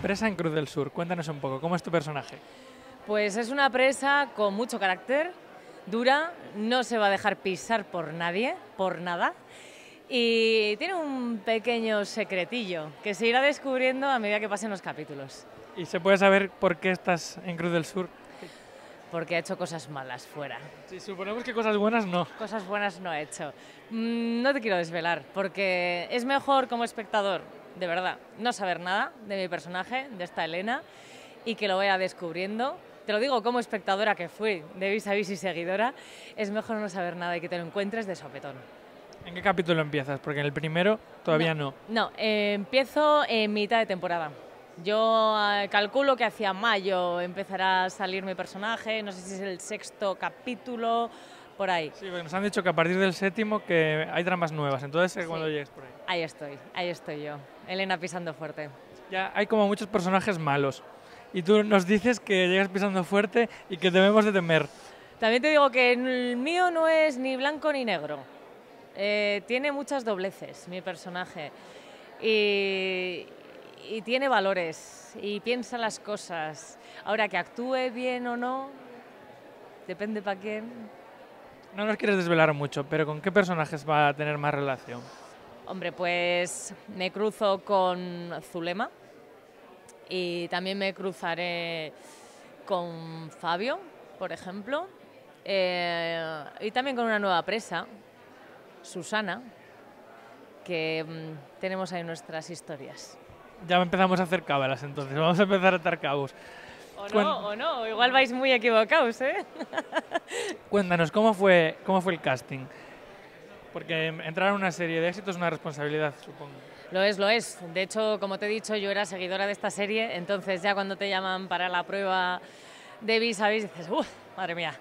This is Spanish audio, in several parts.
presa en Cruz del Sur. Cuéntanos un poco, ¿cómo es tu personaje? Pues es una presa con mucho carácter, dura, no se va a dejar pisar por nadie, por nada. Y tiene un pequeño secretillo que se irá descubriendo a medida que pasen los capítulos. ¿Y se puede saber por qué estás en Cruz del Sur? Porque ha hecho cosas malas fuera. Si suponemos que cosas buenas no. Cosas buenas no he hecho. Mm, no te quiero desvelar, porque es mejor como espectador de verdad, no saber nada de mi personaje, de esta Elena, y que lo vaya descubriendo. Te lo digo como espectadora que fui de vis a vis y seguidora, es mejor no saber nada y que te lo encuentres de sopetón. ¿En qué capítulo empiezas? Porque en el primero todavía no. No, eh, empiezo en mitad de temporada. Yo eh, calculo que hacia mayo empezará a salir mi personaje, no sé si es el sexto capítulo por ahí. Sí, porque nos han dicho que a partir del séptimo que hay tramas nuevas, entonces eh, cuando llegues por ahí. Ahí estoy, ahí estoy yo, Elena pisando fuerte. Ya hay como muchos personajes malos y tú nos dices que llegas pisando fuerte y que debemos de temer. También te digo que el mío no es ni blanco ni negro. Eh, tiene muchas dobleces mi personaje y, y tiene valores y piensa las cosas. Ahora que actúe bien o no, depende para quién. No nos quieres desvelar mucho, pero ¿con qué personajes va a tener más relación? Hombre, pues me cruzo con Zulema y también me cruzaré con Fabio, por ejemplo, eh, y también con una nueva presa, Susana, que mm, tenemos ahí nuestras historias. Ya empezamos a hacer cábalas, entonces vamos a empezar a atar cabos no, o no, igual vais muy equivocados, ¿eh? Cuéntanos, ¿cómo fue, ¿cómo fue el casting? Porque entrar en una serie de éxito es una responsabilidad, supongo. Lo es, lo es. De hecho, como te he dicho, yo era seguidora de esta serie, entonces ya cuando te llaman para la prueba de vis a dices, madre mía,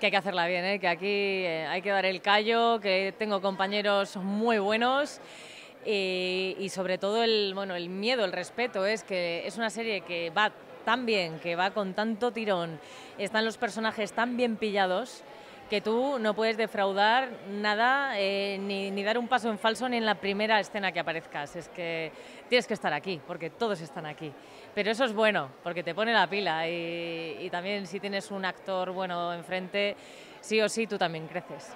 que hay que hacerla bien, ¿eh? que aquí eh, hay que dar el callo, que tengo compañeros muy buenos eh, y, sobre todo el, bueno, el miedo, el respeto, es que es una serie que va tan bien, que va con tanto tirón, están los personajes tan bien pillados que tú no puedes defraudar nada, eh, ni, dar un paso en falso ni en la primera escena que aparezcas. Es que tienes que estar aquí, porque todos están aquí. Pero eso es bueno, porque te pone la pila y también si tienes un actor bueno enfrente, sí o sí tú también creces.